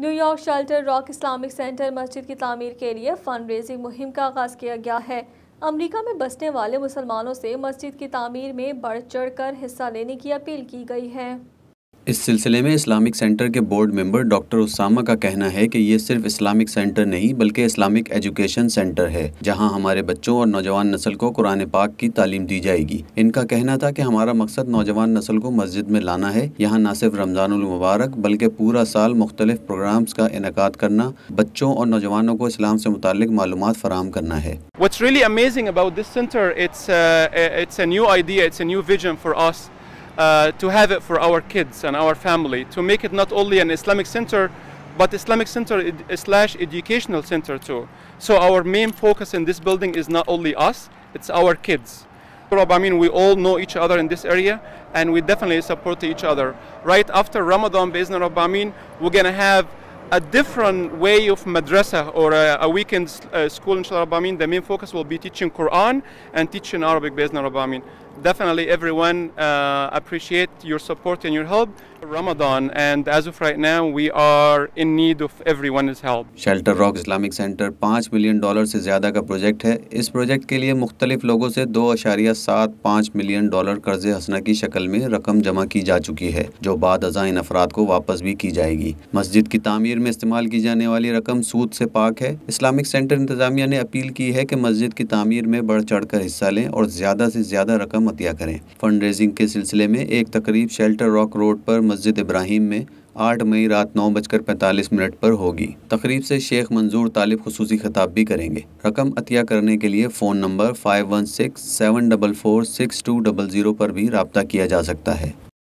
New York shelter rock Islamic centre मस्जिद की तमीर के लिए फ़ंड रेजिंग मुहिम का आगाज़ किया गया है अमरीका में बसने वाले मुसलमानों से मस्जिद की तमीर में बढ़ चढ़ कर हिस्सा लेने की अपील की गई है इस सिलसिले में इस्लामिक सेंटर के बोर्ड मेंबर डॉक्टर उसामा का कहना है कि ये सिर्फ इस्लामिक सेंटर नहीं बल्कि इस्लामिक एजुकेशन सेंटर है जहां हमारे बच्चों और नौजवान नस्ल को कुरान पाक की तालीम दी जाएगी इनका कहना था कि हमारा मकसद नौजवान नस्ल को मस्जिद में लाना है यहाँ न सिर्फ मुबारक बल्कि पूरा साल मुख्तलिफ प्रोग्राम का इनका करना बच्चों और नौजवानों को इस्लाम से मुतल मालूम फराम करना है What's really Uh, to have it for our kids and our family, to make it not only an Islamic center, but Islamic center ed slash educational center too. So our main focus in this building is not only us, it's our kids. I mean, we all know each other in this area, and we definitely support each other. Right after Ramadan, Be'ezna Rabbamin, we're going to have a different way of madrasa or a, weekend uh, school in Sharabamin. The main focus will be teaching Quran and teaching Arabic based on Arabamin. Definitely everyone uh, appreciate your support and your help. Ramadan and as of right now we are in need of everyone's help. Shelter Rock Islamic Center 5 million dollars se zyada project hai. Is project ke liye mukhtalif logo se 2.75 million dollar qarz e hasna ki shakal mein rakam jama ki ja chuki hai jo baad azain afraad ko wapas bhi ki jayegi. Masjid ki taameer में इस्तेमाल की जाने वाली रकम सूद से पाक है Islamic centre इंतजामिया ने अपील की है कि मस्जिद की तामीर में बढ़ चढ़ कर हिस्सा लें और ज्यादा से ज्यादा रकम अतिया करें फंड रेजिंग के सिलसिले में एक तकरीब शेल्टर रॉक रोड पर मस्जिद इब्राहिम में आठ मई रात नौ बजकर पैंतालीस मिनट पर होगी तकरीब से शेख मंजूर तालिब खसूसी खिताब भी करेंगे रकम अतिया करने के लिए phone number five one six seven double four six two double zero पर भी रबता किया जा सकता है